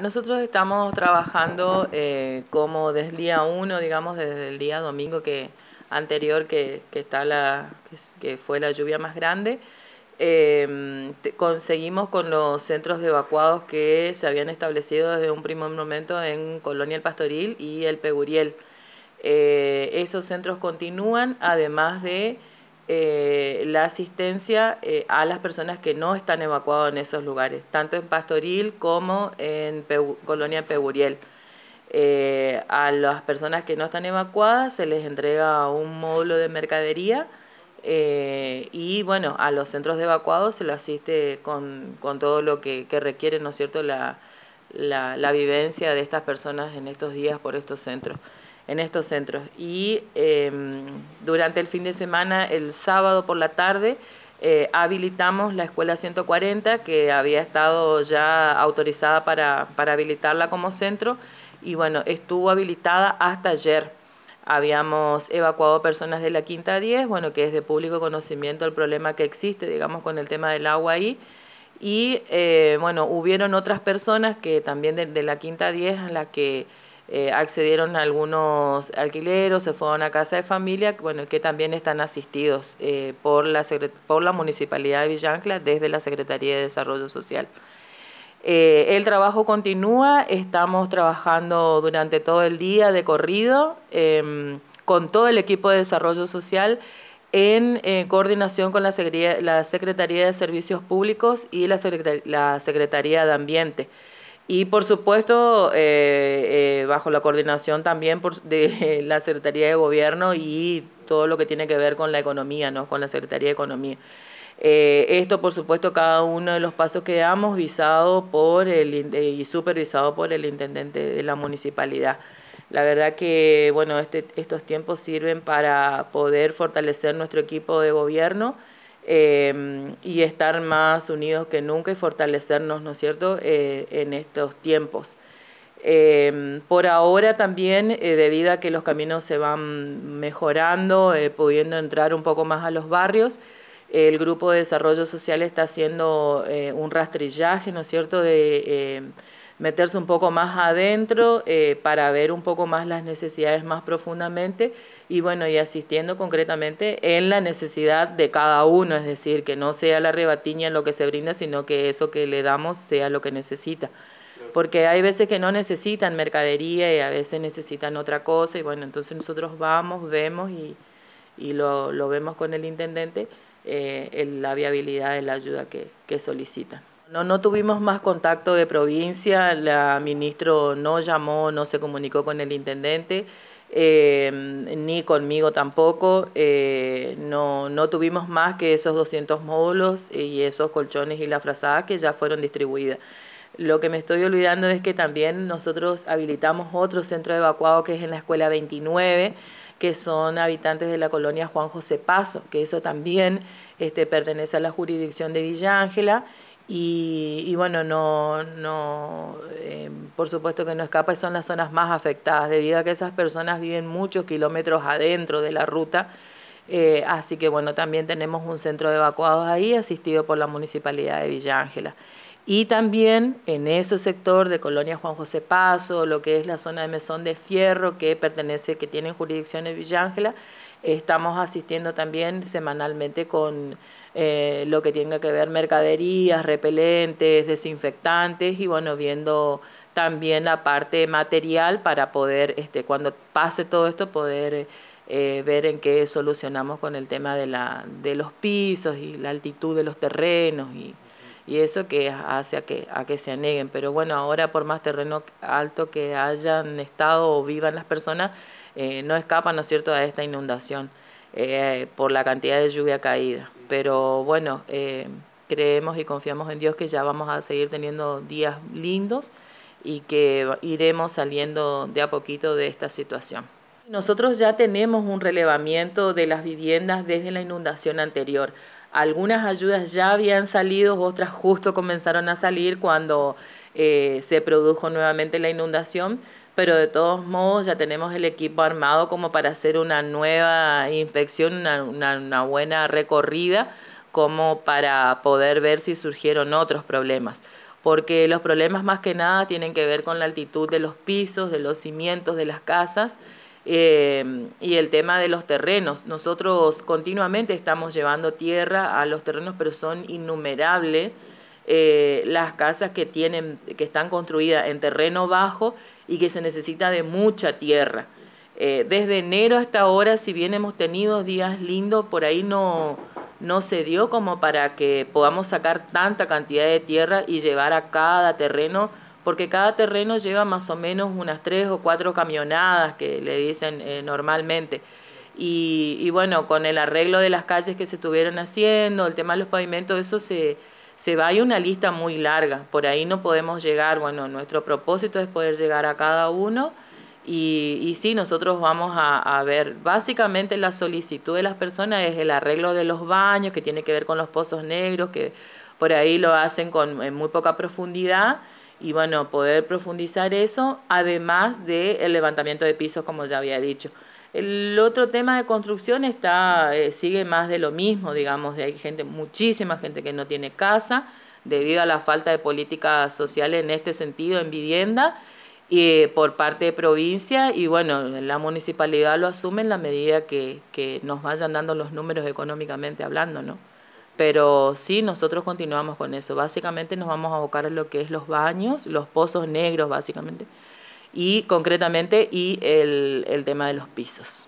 Nosotros estamos trabajando eh, como desde el día 1, digamos, desde el día domingo que, anterior que, está la, que, fue la lluvia más grande. Em, conseguimos con los centros de evacuados que se habían establecido desde un primer momento en Colonia El Pastoril y El Peguriel. Eh, esos centros continúan, además de eh, la asistencia eh, a las personas que no están evacuadas en esos lugares, tanto en Pastoril como en Colonia Peguriel. Eh, a las personas que no están evacuadas se les entrega un módulo de mercadería y bueno, a los centros de evacuados se les asiste con, con todo lo que, que requiere, ¿no es cierto?, la, la, la vivencia de estas personas en estos días por estos centros en estos centros. Y em, durante el fin de semana, el sábado por la tarde, eh, habilitamos la escuela 140, que había estado ya autorizada para, para habilitarla como centro, y bueno, estuvo habilitada hasta ayer. Habíamos evacuado personas de la quinta 10, bueno, que es de público conocimiento el problema que existe, digamos, con el tema del agua ahí. Y eh, bueno, hubieron otras personas que también de, la quinta 10 a las que eh, accedieron algunos alquileros, se fueron a casa de familia, bueno, que también están asistidos eh, por, la, Municipalidad de Villancla desde la Secretaría de Desarrollo Social. Eh, el trabajo continúa, estamos trabajando durante todo el día de corrido em, con todo el equipo de desarrollo social en coordinación con la Secretaría, de Servicios Públicos y la Secretaría de Ambiente. Y por supuesto, eh, eh, bajo la coordinación también de la Secretaría de Gobierno y todo lo que tiene que ver con la economía, ¿no? con la Secretaría de Economía. Eh, esto, por supuesto, cada uno de los pasos que damos visado por el, y supervisado por el intendente de la municipalidad. La verdad que bueno, este, estos tiempos sirven para poder fortalecer nuestro equipo de gobierno. Em, y estar más unidos que nunca y fortalecernos, ¿no es cierto?, eh, en estos tiempos. Em, por ahora también, eh, debido a que los caminos se van mejorando, eh, pudiendo entrar un poco más a los barrios, el Grupo de Desarrollo Social está haciendo un rastrillaje, ¿no es cierto?, de em, meterse un poco más adentro eh, para ver un poco más las necesidades más profundamente y bueno, y asistiendo concretamente en la necesidad de cada uno, es decir, que no sea la rebatiña lo que se brinda, sino que eso que le damos sea lo que necesita. Porque hay veces que no necesitan mercadería y a veces necesitan otra cosa y bueno, entonces nosotros vamos, vemos y, lo, lo, vemos con el intendente eh, la viabilidad de la ayuda que, que solicitan. No, no tuvimos más contacto de provincia, la ministro no llamó, no se comunicó con el intendente, eh, ni conmigo tampoco, eh, no, tuvimos más que esos 200 módulos y esos colchones y la frazada que ya fueron distribuidas. Lo que me estoy olvidando es que también nosotros habilitamos otro centro de evacuado que es en la escuela 29, que son habitantes de la colonia Juan José Paso, que eso también este, pertenece a la jurisdicción de Villa Ángela y, bueno, no, no eh, por supuesto que no escapa son las zonas más afectadas, debido a que esas personas viven muchos kilómetros adentro de la ruta. Eh, así que bueno, también tenemos un centro de evacuados ahí, asistido por la Municipalidad de Villa Ángela. Y también en ese sector de Colonia Juan José Paso, lo que es la zona de Mesón de Fierro, que pertenece, que tiene jurisdicción en Villa Ángela, estamos asistiendo también semanalmente con eh, lo que tenga que ver mercaderías, repelentes, desinfectantes y bueno, viendo también la parte material para poder, este, cuando pase todo esto, poder eh, ver en qué solucionamos con el tema de, la, de los pisos y la altitud de los terrenos y, y eso que hace a que, a que se aneguen. Pero bueno, ahora por más terreno alto que hayan estado o vivan las personas, eh, no escapan, ¿no es cierto?, a esta inundación. Eh, por la cantidad de lluvia caída. Pero bueno, eh, creemos y confiamos en Dios que ya vamos a seguir teniendo días lindos y que iremos saliendo de a poquito de esta situación. Nosotros ya tenemos un relevamiento de las viviendas desde la inundación anterior. Algunas ayudas ya habían salido, otras justo comenzaron a salir cuando eh, se produjo nuevamente la inundación, pero de todos modos ya tenemos el equipo armado como para hacer una nueva inspección, una, buena recorrida, como para poder ver si surgieron otros problemas porque los problemas más que nada tienen que ver con la altitud de los pisos, de los cimientos de las casas eh, y el tema de los terrenos. Nosotros continuamente estamos llevando tierra a los terrenos, pero son innumerables eh, las casas que tienen, que están construidas en terreno bajo y que se necesita de mucha tierra. Eh, desde enero hasta ahora, si bien hemos tenido días lindos, por ahí no, no se dio como para que podamos sacar tanta cantidad de tierra y llevar a cada terreno, porque cada terreno lleva más o menos unas tres o cuatro camionadas que le dicen eh, normalmente. y bueno, con el arreglo de las calles que se estuvieron haciendo, el tema de los pavimentos, eso se, se va, ir una lista muy larga, por ahí no podemos llegar, bueno, nuestro propósito es poder llegar a cada uno y, y sí, nosotros vamos a, ver, básicamente la solicitud de las personas es el arreglo de los baños, que tiene que ver con los pozos negros, que por ahí lo hacen con muy poca profundidad y bueno, poder profundizar eso, además del el levantamiento de pisos, como ya había dicho. El otro tema de construcción está, eh, sigue más de lo mismo, digamos, hay gente, muchísima gente que no tiene casa debido a la falta de política social en este sentido, en vivienda, y eh, por parte de provincia, y bueno, la municipalidad lo asume en la medida que, que nos vayan dando los números económicamente hablando, ¿no? Pero sí, nosotros continuamos con eso. Básicamente nos vamos a abocar a lo que es los baños, los pozos negros, básicamente y concretamente y el, el tema de los pisos.